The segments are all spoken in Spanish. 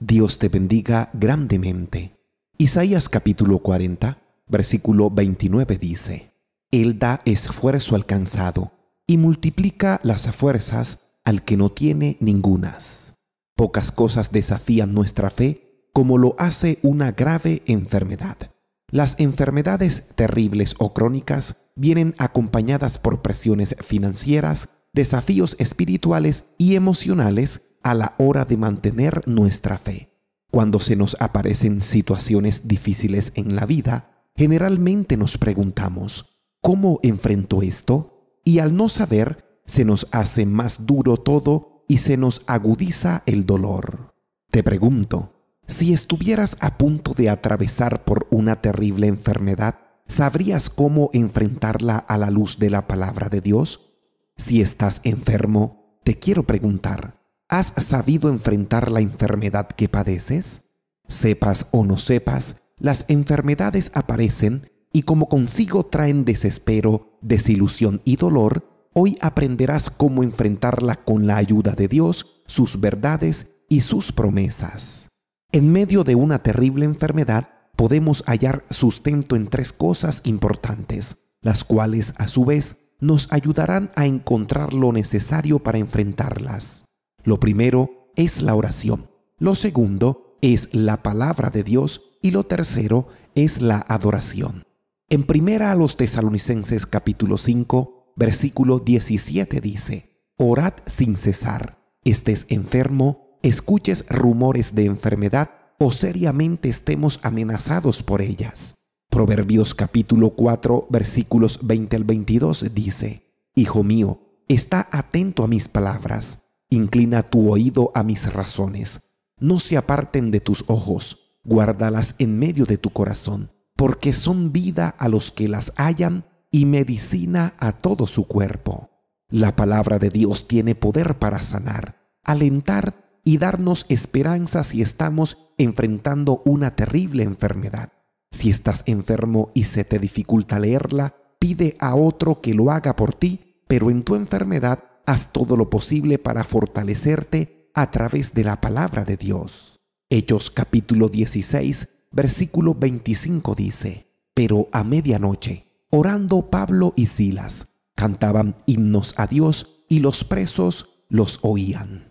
Dios te bendiga grandemente. Isaías capítulo 40, versículo 29 dice, Él da esfuerzo alcanzado y multiplica las fuerzas al que no tiene ningunas. Pocas cosas desafían nuestra fe como lo hace una grave enfermedad. Las enfermedades terribles o crónicas vienen acompañadas por presiones financieras, desafíos espirituales y emocionales a la hora de mantener nuestra fe. Cuando se nos aparecen situaciones difíciles en la vida, generalmente nos preguntamos, ¿cómo enfrento esto? Y al no saber, se nos hace más duro todo y se nos agudiza el dolor. Te pregunto, si estuvieras a punto de atravesar por una terrible enfermedad, ¿sabrías cómo enfrentarla a la luz de la palabra de Dios? Si estás enfermo, te quiero preguntar, ¿has sabido enfrentar la enfermedad que padeces? Sepas o no sepas, las enfermedades aparecen y como consigo traen desespero, desilusión y dolor, hoy aprenderás cómo enfrentarla con la ayuda de Dios, sus verdades y sus promesas. En medio de una terrible enfermedad podemos hallar sustento en tres cosas importantes, las cuales a su vez nos ayudarán a encontrar lo necesario para enfrentarlas. Lo primero es la oración, lo segundo es la palabra de Dios y lo tercero es la adoración. En primera a los tesalonicenses capítulo 5, versículo 17 dice, Orad sin cesar, estés enfermo escuches rumores de enfermedad o seriamente estemos amenazados por ellas. Proverbios capítulo 4 versículos 20 al 22 dice, Hijo mío, está atento a mis palabras, inclina tu oído a mis razones, no se aparten de tus ojos, guárdalas en medio de tu corazón, porque son vida a los que las hallan y medicina a todo su cuerpo. La palabra de Dios tiene poder para sanar, alentar y darnos esperanza si estamos enfrentando una terrible enfermedad. Si estás enfermo y se te dificulta leerla, pide a otro que lo haga por ti, pero en tu enfermedad haz todo lo posible para fortalecerte a través de la palabra de Dios. Hechos capítulo 16, versículo 25 dice, Pero a medianoche, orando Pablo y Silas, cantaban himnos a Dios y los presos los oían.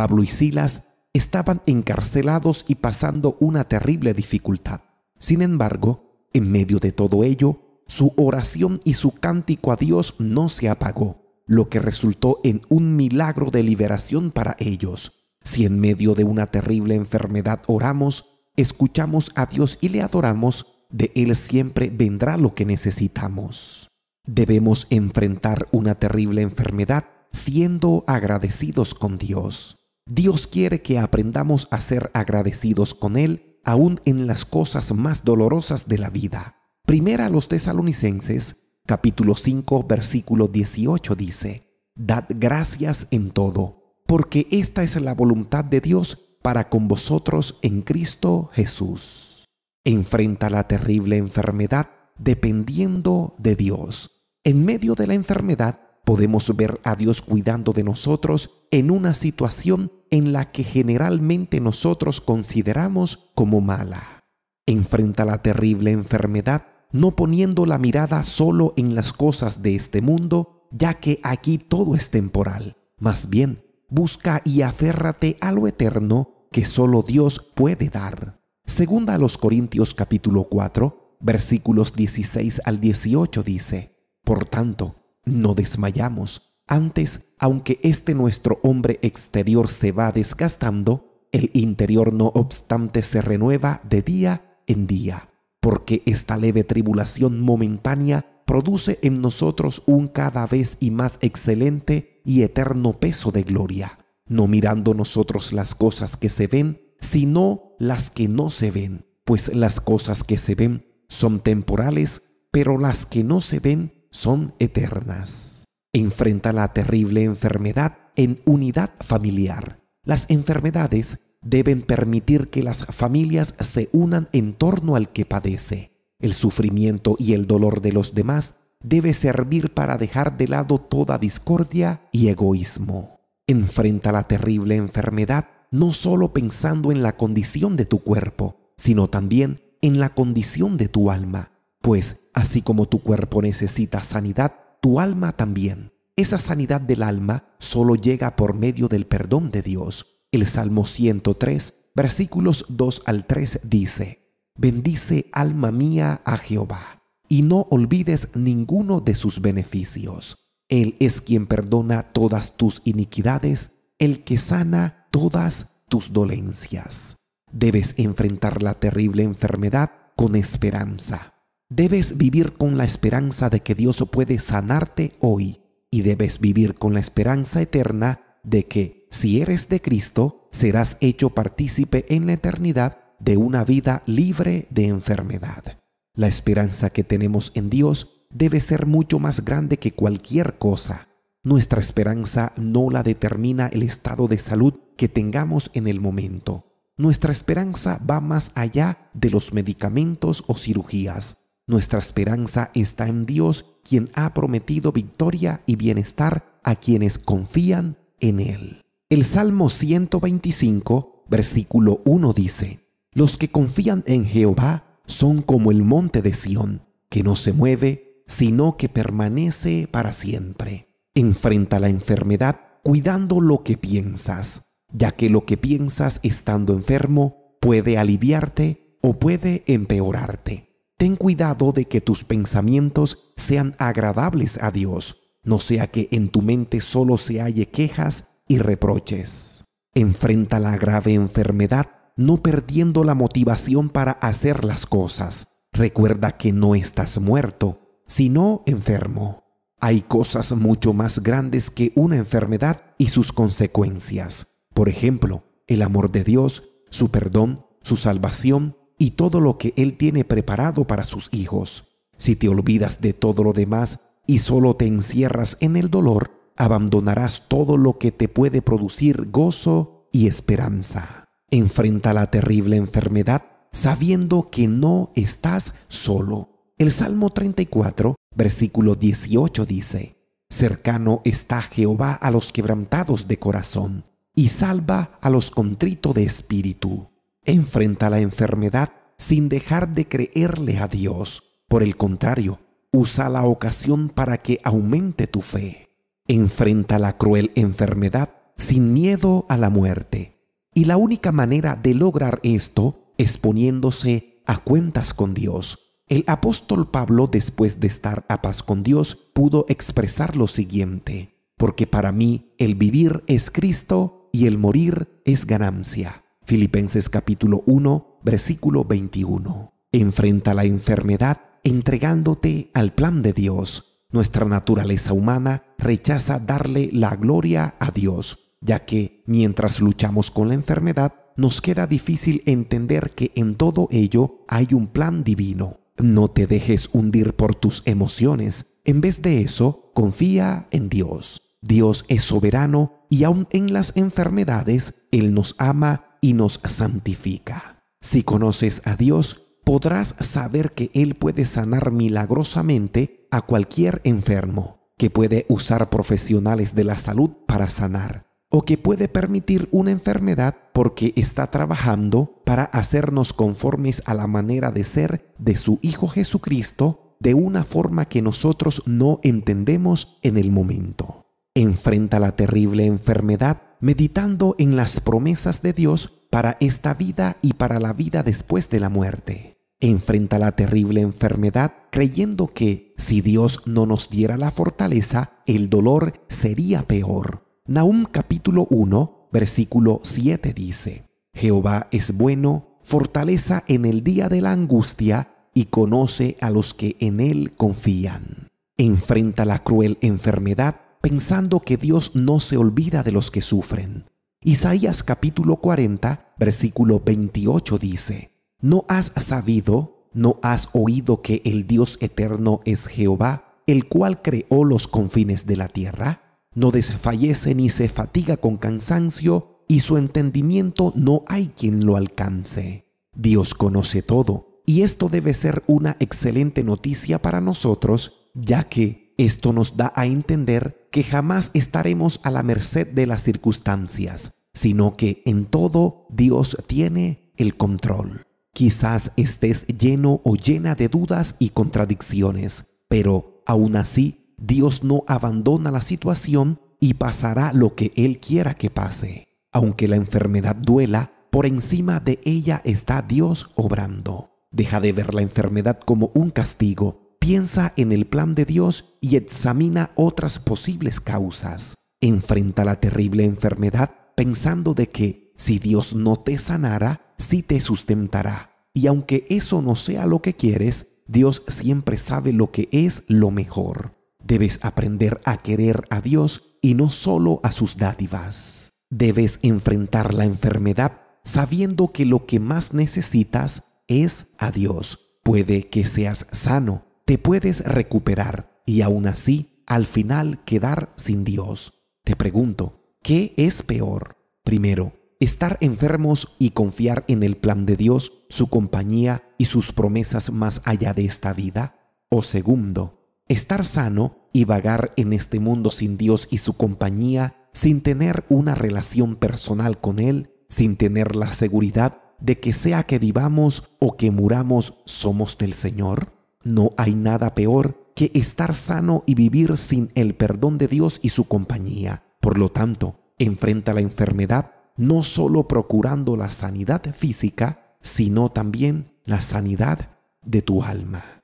Pablo y Silas estaban encarcelados y pasando una terrible dificultad. Sin embargo, en medio de todo ello, su oración y su cántico a Dios no se apagó, lo que resultó en un milagro de liberación para ellos. Si en medio de una terrible enfermedad oramos, escuchamos a Dios y le adoramos, de Él siempre vendrá lo que necesitamos. Debemos enfrentar una terrible enfermedad siendo agradecidos con Dios. Dios quiere que aprendamos a ser agradecidos con Él aún en las cosas más dolorosas de la vida. Primera a los tesalonicenses, capítulo 5, versículo 18 dice, Dad gracias en todo, porque esta es la voluntad de Dios para con vosotros en Cristo Jesús. Enfrenta la terrible enfermedad dependiendo de Dios. En medio de la enfermedad, podemos ver a Dios cuidando de nosotros en una situación en la que generalmente nosotros consideramos como mala. Enfrenta la terrible enfermedad no poniendo la mirada solo en las cosas de este mundo, ya que aquí todo es temporal. Más bien, busca y aférrate a lo eterno que solo Dios puede dar. Segunda a los Corintios capítulo 4, versículos 16 al 18 dice, Por tanto, no desmayamos. Antes, aunque este nuestro hombre exterior se va desgastando, el interior no obstante se renueva de día en día, porque esta leve tribulación momentánea produce en nosotros un cada vez y más excelente y eterno peso de gloria, no mirando nosotros las cosas que se ven, sino las que no se ven, pues las cosas que se ven son temporales, pero las que no se ven son eternas. Enfrenta la terrible enfermedad en unidad familiar. Las enfermedades deben permitir que las familias se unan en torno al que padece. El sufrimiento y el dolor de los demás debe servir para dejar de lado toda discordia y egoísmo. Enfrenta la terrible enfermedad no solo pensando en la condición de tu cuerpo, sino también en la condición de tu alma, pues así como tu cuerpo necesita sanidad, tu alma también. Esa sanidad del alma solo llega por medio del perdón de Dios. El Salmo 103, versículos 2 al 3 dice, Bendice alma mía a Jehová, y no olvides ninguno de sus beneficios. Él es quien perdona todas tus iniquidades, el que sana todas tus dolencias. Debes enfrentar la terrible enfermedad con esperanza. Debes vivir con la esperanza de que Dios puede sanarte hoy y debes vivir con la esperanza eterna de que, si eres de Cristo, serás hecho partícipe en la eternidad de una vida libre de enfermedad. La esperanza que tenemos en Dios debe ser mucho más grande que cualquier cosa. Nuestra esperanza no la determina el estado de salud que tengamos en el momento. Nuestra esperanza va más allá de los medicamentos o cirugías. Nuestra esperanza está en Dios, quien ha prometido victoria y bienestar a quienes confían en Él. El Salmo 125, versículo 1 dice, Los que confían en Jehová son como el monte de Sión, que no se mueve, sino que permanece para siempre. Enfrenta la enfermedad cuidando lo que piensas, ya que lo que piensas estando enfermo puede aliviarte o puede empeorarte. Ten cuidado de que tus pensamientos sean agradables a Dios, no sea que en tu mente solo se halle quejas y reproches. Enfrenta la grave enfermedad no perdiendo la motivación para hacer las cosas. Recuerda que no estás muerto, sino enfermo. Hay cosas mucho más grandes que una enfermedad y sus consecuencias. Por ejemplo, el amor de Dios, su perdón, su salvación, y todo lo que Él tiene preparado para sus hijos. Si te olvidas de todo lo demás y solo te encierras en el dolor, abandonarás todo lo que te puede producir gozo y esperanza. Enfrenta la terrible enfermedad sabiendo que no estás solo. El Salmo 34, versículo 18 dice, Cercano está Jehová a los quebrantados de corazón, y salva a los contritos de espíritu. Enfrenta la enfermedad sin dejar de creerle a Dios. Por el contrario, usa la ocasión para que aumente tu fe. Enfrenta la cruel enfermedad sin miedo a la muerte. Y la única manera de lograr esto es poniéndose a cuentas con Dios. El apóstol Pablo, después de estar a paz con Dios, pudo expresar lo siguiente, porque para mí el vivir es Cristo y el morir es ganancia. Filipenses capítulo 1, versículo 21. Enfrenta la enfermedad entregándote al plan de Dios. Nuestra naturaleza humana rechaza darle la gloria a Dios, ya que mientras luchamos con la enfermedad, nos queda difícil entender que en todo ello hay un plan divino. No te dejes hundir por tus emociones. En vez de eso, confía en Dios. Dios es soberano y aun en las enfermedades, Él nos ama y nos santifica. Si conoces a Dios, podrás saber que Él puede sanar milagrosamente a cualquier enfermo, que puede usar profesionales de la salud para sanar, o que puede permitir una enfermedad porque está trabajando para hacernos conformes a la manera de ser de su Hijo Jesucristo de una forma que nosotros no entendemos en el momento. Enfrenta la terrible enfermedad meditando en las promesas de Dios para esta vida y para la vida después de la muerte. Enfrenta la terrible enfermedad creyendo que, si Dios no nos diera la fortaleza, el dolor sería peor. Nahum capítulo 1, versículo 7 dice, Jehová es bueno, fortaleza en el día de la angustia, y conoce a los que en Él confían. Enfrenta la cruel enfermedad pensando que Dios no se olvida de los que sufren. Isaías capítulo 40, versículo 28 dice, ¿No has sabido, no has oído que el Dios eterno es Jehová, el cual creó los confines de la tierra? No desfallece ni se fatiga con cansancio, y su entendimiento no hay quien lo alcance. Dios conoce todo, y esto debe ser una excelente noticia para nosotros, ya que esto nos da a entender que jamás estaremos a la merced de las circunstancias, sino que en todo Dios tiene el control. Quizás estés lleno o llena de dudas y contradicciones, pero aún así Dios no abandona la situación y pasará lo que Él quiera que pase. Aunque la enfermedad duela, por encima de ella está Dios obrando. Deja de ver la enfermedad como un castigo Piensa en el plan de Dios y examina otras posibles causas. Enfrenta la terrible enfermedad pensando de que si Dios no te sanara, sí te sustentará. Y aunque eso no sea lo que quieres, Dios siempre sabe lo que es lo mejor. Debes aprender a querer a Dios y no solo a sus dádivas. Debes enfrentar la enfermedad sabiendo que lo que más necesitas es a Dios. Puede que seas sano, te puedes recuperar y aún así al final quedar sin Dios. Te pregunto, ¿qué es peor? Primero, estar enfermos y confiar en el plan de Dios, su compañía y sus promesas más allá de esta vida. O segundo, estar sano y vagar en este mundo sin Dios y su compañía, sin tener una relación personal con Él, sin tener la seguridad de que sea que vivamos o que muramos, somos del Señor? No hay nada peor que estar sano y vivir sin el perdón de Dios y su compañía. Por lo tanto, enfrenta la enfermedad no solo procurando la sanidad física, sino también la sanidad de tu alma.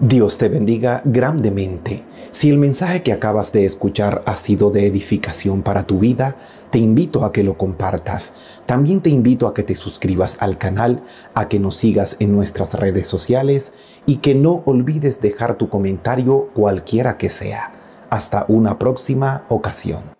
Dios te bendiga grandemente. Si el mensaje que acabas de escuchar ha sido de edificación para tu vida, te invito a que lo compartas. También te invito a que te suscribas al canal, a que nos sigas en nuestras redes sociales y que no olvides dejar tu comentario cualquiera que sea. Hasta una próxima ocasión.